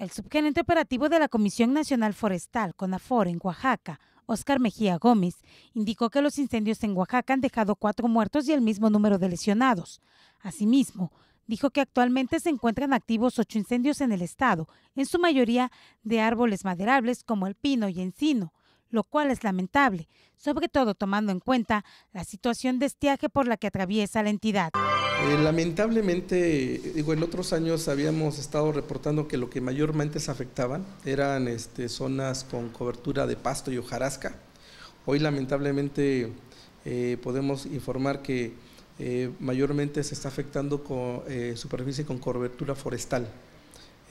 El subgerente operativo de la Comisión Nacional Forestal, CONAFOR, en Oaxaca, Oscar Mejía Gómez, indicó que los incendios en Oaxaca han dejado cuatro muertos y el mismo número de lesionados. Asimismo, dijo que actualmente se encuentran activos ocho incendios en el estado, en su mayoría de árboles maderables como el pino y encino, lo cual es lamentable, sobre todo tomando en cuenta la situación de estiaje por la que atraviesa la entidad. Eh, lamentablemente, digo, en otros años habíamos estado reportando que lo que mayormente se afectaban eran este, zonas con cobertura de pasto y hojarasca. Hoy lamentablemente eh, podemos informar que eh, mayormente se está afectando con superficie con cobertura forestal.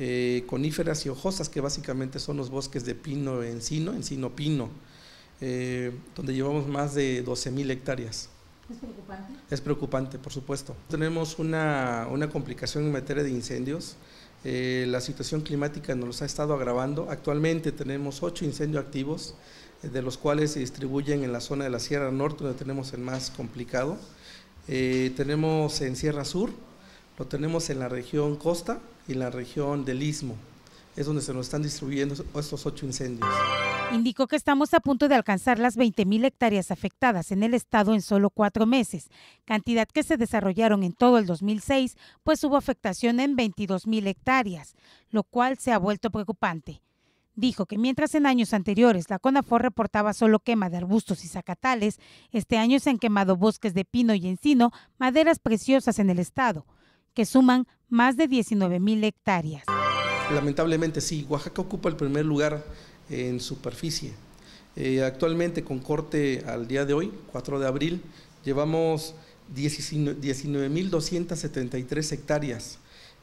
Eh, coníferas y hojosas, que básicamente son los bosques de pino, encino, encino-pino, eh, donde llevamos más de 12.000 hectáreas. ¿Es preocupante? Es preocupante, por supuesto. Tenemos una, complicación en materia de incendios. Eh, la situación climática nos los ha estado agravando. Actualmente tenemos ocho incendios activos, de los cuales se distribuyen en la zona de la Sierra Norte, donde tenemos el más complicado. tenemos en Sierra Sur, lo tenemos en la región Costa, y la región del Istmo. Es donde se nos están distribuyendo estos ocho incendios. Indicó que estamos a punto de alcanzar las 20.000 hectáreas afectadas en el estado en solo cuatro meses, cantidad que se desarrollaron en todo el 2006, pues hubo afectación en 22.000 hectáreas, lo cual se ha vuelto preocupante. Dijo que mientras en años anteriores la CONAFOR reportaba solo quema de arbustos y zacatales, este año se han quemado bosques de pino y encino, maderas preciosas en el estado, que suman más de 19 mil hectáreas. Lamentablemente sí, Oaxaca ocupa el primer lugar en superficie. Eh, actualmente con corte al día de hoy, 4 de abril, llevamos 19.273 hectáreas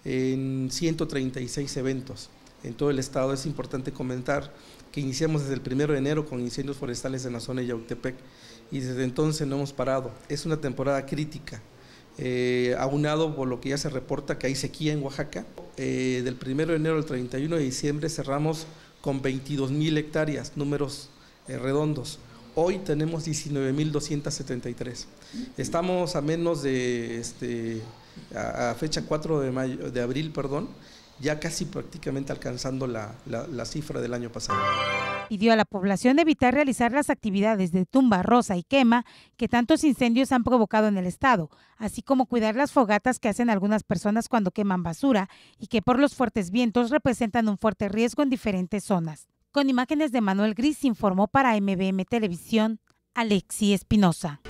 en 136 eventos en todo el estado. Es importante comentar que iniciamos desde el 1 de enero con incendios forestales en la zona de Yautepec y desde entonces no hemos parado. Es una temporada crítica. Eh, aunado por lo que ya se reporta que hay sequía en Oaxaca. Eh, del 1 de enero al 31 de diciembre cerramos con 22 mil hectáreas, números eh, redondos. Hoy tenemos 19.273. Estamos a menos de, este, a, fecha 4 de, mayo, de abril, perdón, ya casi prácticamente alcanzando la cifra del año pasado. Pidió a la población evitar realizar las actividades de tumba, rosa y quema que tantos incendios han provocado en el estado, así como cuidar las fogatas que hacen algunas personas cuando queman basura y que por los fuertes vientos representan un fuerte riesgo en diferentes zonas. Con imágenes de Manuel Gris informó para MBM Televisión Alexi Espinosa.